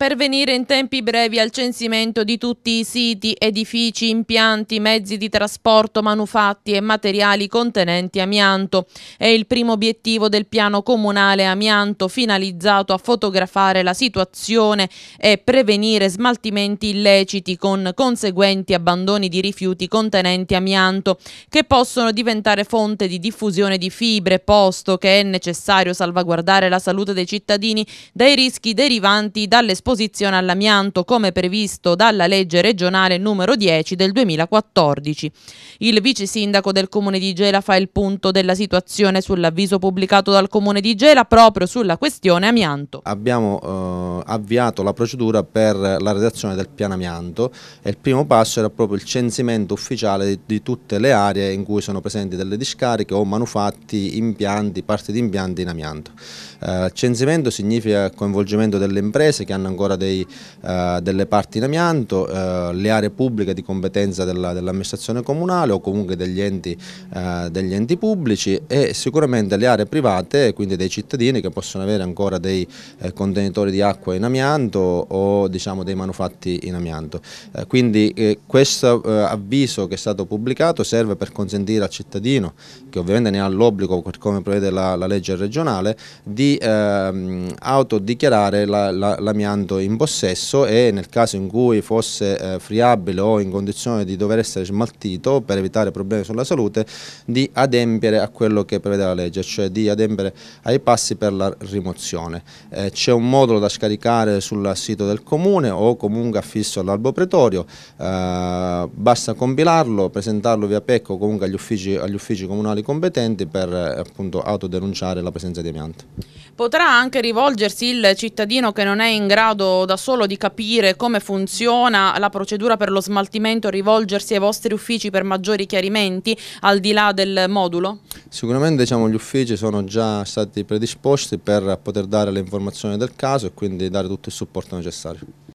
pervenire in tempi brevi al censimento di tutti i siti, edifici, impianti, mezzi di trasporto, manufatti e materiali contenenti amianto. È il primo obiettivo del piano comunale amianto finalizzato a fotografare la situazione e prevenire smaltimenti illeciti con conseguenti abbandoni di rifiuti contenenti amianto che possono diventare fonte di diffusione di fibre posto che è necessario salvaguardare la salute dei cittadini dai rischi derivanti dall'esposizione esposizione all'amianto come previsto dalla legge regionale numero 10 del 2014. Il vice sindaco del comune di Gela fa il punto della situazione sull'avviso pubblicato dal comune di Gela proprio sulla questione amianto. Abbiamo eh, avviato la procedura per la redazione del piano amianto e il primo passo era proprio il censimento ufficiale di, di tutte le aree in cui sono presenti delle discariche o manufatti, impianti, parti di impianti in amianto. Eh, censimento significa coinvolgimento delle imprese che hanno ancora dei, eh, delle parti in amianto, eh, le aree pubbliche di competenza dell'amministrazione dell comunale o comunque degli enti, eh, degli enti, pubblici e sicuramente le aree private, quindi dei cittadini che possono avere ancora dei eh, contenitori di acqua in amianto o diciamo, dei manufatti in amianto. Eh, quindi questo avviso che è stato pubblicato serve per consentire al cittadino, che ovviamente ne ha l'obbligo come prevede la, la legge regionale, di ehm, autodichiarare l'amianto la, la, tenuto in possesso e nel caso in cui fosse eh, friabile o in condizione di dover essere smaltito per evitare problemi sulla salute di adempiere a quello che prevede la legge, cioè di adempiere ai passi per la rimozione. Eh, C'è un modulo da scaricare sul sito del comune o comunque affisso all'albo pretorio, eh, basta compilarlo, presentarlo via PEC o comunque agli uffici, agli uffici comunali competenti per eh, appunto autodenunciare la presenza di amianto. Potrà anche rivolgersi il cittadino che non è in grado modo da solo di capire come funziona la procedura per lo smaltimento, rivolgersi ai vostri uffici per maggiori chiarimenti al di là del modulo? Sicuramente diciamo, gli uffici sono già stati predisposti per poter dare le informazioni del caso e quindi dare tutto il supporto necessario.